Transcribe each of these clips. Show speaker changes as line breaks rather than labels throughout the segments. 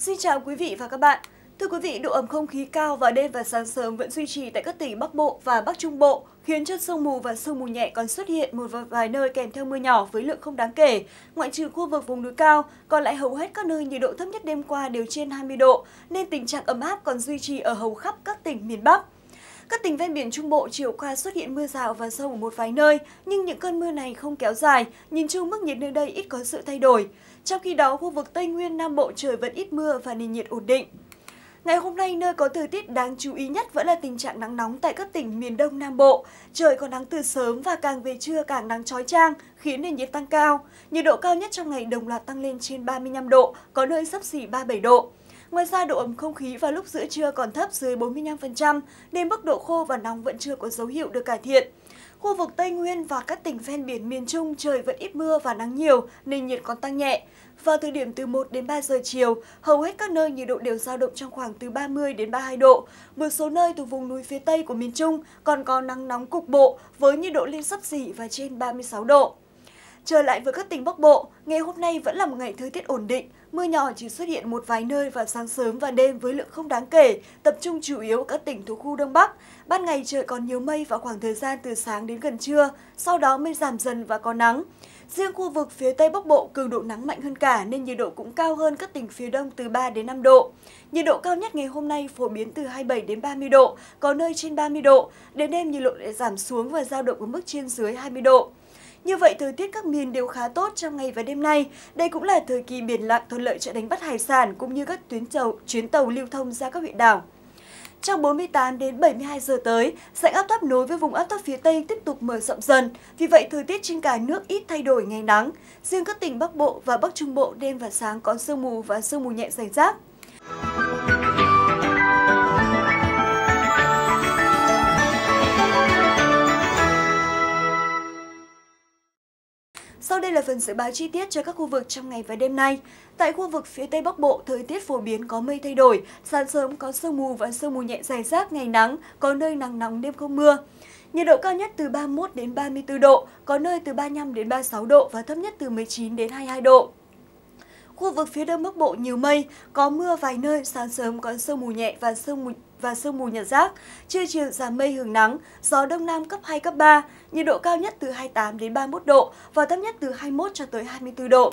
Xin chào quý vị và các bạn. Thưa quý vị, độ ẩm không khí cao vào đêm và sáng sớm vẫn duy trì tại các tỉnh Bắc Bộ và Bắc Trung Bộ, khiến cho sương mù và sương mù nhẹ còn xuất hiện một vài nơi kèm theo mưa nhỏ với lượng không đáng kể. Ngoại trừ khu vực vùng núi cao, còn lại hầu hết các nơi nhiệt độ thấp nhất đêm qua đều trên 20 độ, nên tình trạng ấm áp còn duy trì ở hầu khắp các tỉnh miền Bắc. Các tỉnh ven biển Trung Bộ chiều qua xuất hiện mưa rào và rông ở một vài nơi, nhưng những cơn mưa này không kéo dài, nhìn chung mức nhiệt nơi đây ít có sự thay đổi. Trong khi đó, khu vực Tây Nguyên, Nam Bộ trời vẫn ít mưa và nền nhiệt ổn định. Ngày hôm nay, nơi có thời tiết đáng chú ý nhất vẫn là tình trạng nắng nóng tại các tỉnh miền Đông Nam Bộ. Trời có nắng từ sớm và càng về trưa càng nắng trói trang, khiến nền nhiệt tăng cao. Nhiệt độ cao nhất trong ngày đồng loạt tăng lên trên 35 độ, có nơi sấp xỉ 37 độ. Ngoài ra, độ ẩm không khí vào lúc giữa trưa còn thấp dưới 45%, nên mức độ khô và nóng vẫn chưa có dấu hiệu được cải thiện. Khu vực Tây Nguyên và các tỉnh ven biển miền Trung trời vẫn ít mưa và nắng nhiều nên nhiệt còn tăng nhẹ. Vào thời điểm từ 1 đến 3 giờ chiều, hầu hết các nơi nhiệt độ đều dao động trong khoảng từ 30 đến 32 độ. Một số nơi từ vùng núi phía Tây của miền Trung còn có nắng nóng cục bộ với nhiệt độ lên sấp xỉ và trên 36 độ. Trở lại với các tỉnh Bắc Bộ, ngày hôm nay vẫn là một ngày thời tiết ổn định, mưa nhỏ chỉ xuất hiện một vài nơi vào sáng sớm và đêm với lượng không đáng kể, tập trung chủ yếu ở các tỉnh thuộc khu Đông Bắc. Ban ngày trời còn nhiều mây vào khoảng thời gian từ sáng đến gần trưa, sau đó mới giảm dần và có nắng. Riêng khu vực phía Tây Bắc Bộ cường độ nắng mạnh hơn cả nên nhiệt độ cũng cao hơn các tỉnh phía Đông từ 3 đến 5 độ. Nhiệt độ cao nhất ngày hôm nay phổ biến từ 27 đến 30 độ, có nơi trên 30 độ. Đến đêm nhiệt độ lại giảm xuống và dao động ở mức trên dưới 20 độ. Như vậy, thời tiết các miền đều khá tốt trong ngày và đêm nay. Đây cũng là thời kỳ biển lặng thuận lợi cho đánh bắt hải sản cũng như các tuyến tàu, chuyến tàu lưu thông ra các huyện đảo. Trong 48 đến 72 giờ tới, dạnh áp thấp nối với vùng áp thấp phía Tây tiếp tục mở rộng dần, vì vậy thời tiết trên cả nước ít thay đổi ngày nắng. Riêng các tỉnh Bắc Bộ và Bắc Trung Bộ đêm và sáng có sương mù và sương mù nhẹ rải rác. đây là phần dự báo chi tiết cho các khu vực trong ngày và đêm nay. Tại khu vực phía Tây Bắc Bộ, thời tiết phổ biến có mây thay đổi, sáng sớm có sương mù và sương mù nhẹ dài rác, ngày nắng, có nơi nắng nóng đêm không mưa. Nhiệt độ cao nhất từ 31 đến 34 độ, có nơi từ 35 đến 36 độ và thấp nhất từ 19 đến 22 độ. Khu vực phía đông bắc bộ nhiều mây, có mưa vài nơi, sáng sớm có sương mù nhẹ và sương mù và sương mù nhạt rác, trưa chiều giảm mây hưởng nắng, gió đông nam cấp 2 cấp 3, nhiệt độ cao nhất từ 28 đến 31 độ và thấp nhất từ 21 cho tới 24 độ.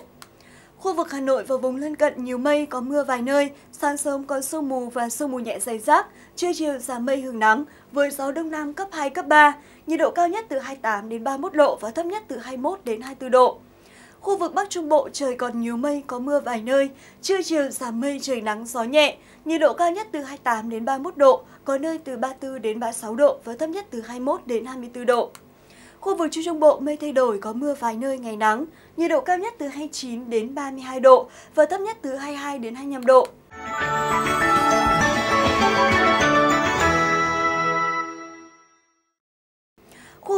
Khu vực Hà Nội và vùng lân cận nhiều mây, có mưa vài nơi, sáng sớm có sương mù và sương mù nhẹ dày rác, trưa chiều giảm mây hưởng nắng, với gió đông nam cấp 2, cấp 3, nhiệt độ cao nhất từ 28 đến 31 độ và thấp nhất từ 21 đến 24 độ. Khu vực Bắc Trung Bộ trời còn nhiều mây, có mưa vài nơi. Trưa chiều giảm mây, trời nắng, gió nhẹ. Nhiệt độ cao nhất từ 28 đến 31 độ, có nơi từ 34 đến 36 độ và thấp nhất từ 21 đến 24 độ. Khu vực Trung Trung Bộ mây thay đổi có mưa vài nơi ngày nắng, nhiệt độ cao nhất từ 29 đến 32 độ và thấp nhất từ 22 đến 25 độ.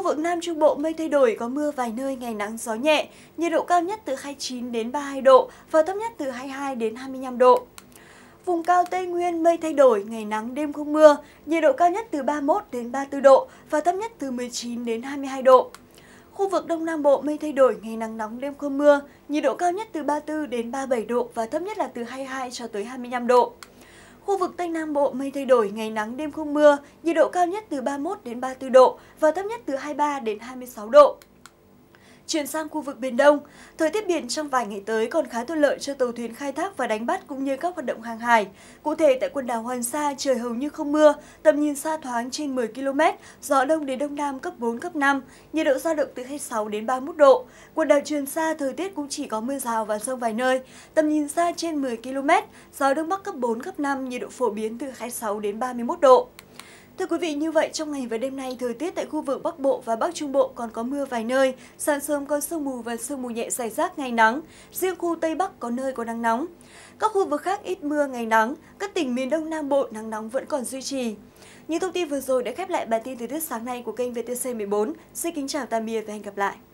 vực Nam Trung Bộ mây thay đổi có mưa vài nơi ngày nắng gió nhẹ, nhiệt độ cao nhất từ 29 đến 32 độ và thấp nhất từ 22 đến 25 độ. Vùng cao Tây Nguyên mây thay đổi, ngày nắng đêm không mưa, nhiệt độ cao nhất từ 31 đến 34 độ và thấp nhất từ 19 đến 22 độ. Khu vực Đông Nam Bộ mây thay đổi, ngày nắng nóng đêm không mưa, nhiệt độ cao nhất từ 34 đến 37 độ và thấp nhất là từ 22 cho tới 25 độ. Khu vực Tây Nam Bộ mây thay đổi, ngày nắng đêm không mưa, nhiệt độ cao nhất từ 31 đến 34 độ và thấp nhất từ 23 đến 26 độ. Chuyển sang khu vực Biển Đông, thời tiết biển trong vài ngày tới còn khá thuận lợi cho tàu thuyền khai thác và đánh bắt cũng như các hoạt động hàng hải. Cụ thể tại quần đảo Hoàng Sa trời hầu như không mưa, tầm nhìn xa thoáng trên 10 km, gió đông đến đông nam cấp 4 cấp 5, nhiệt độ giao động từ 26 đến 31 độ. Quần đảo Trường Sa thời tiết cũng chỉ có mưa rào và rông vài nơi, tầm nhìn xa trên 10 km, gió đông bắc cấp 4 cấp 5, nhiệt độ phổ biến từ 26 đến 31 độ. Thưa quý vị, như vậy trong ngày và đêm nay, thời tiết tại khu vực Bắc Bộ và Bắc Trung Bộ còn có mưa vài nơi, sáng sớm có sương mù và sương mù nhẹ dài rác ngày nắng, riêng khu Tây Bắc có nơi có nắng nóng. Các khu vực khác ít mưa ngày nắng, các tỉnh miền Đông Nam Bộ nắng nóng vẫn còn duy trì. Những thông tin vừa rồi đã khép lại bản tin thời tiết sáng nay của kênh VTC14. Xin kính chào tạm biệt và hẹn gặp lại.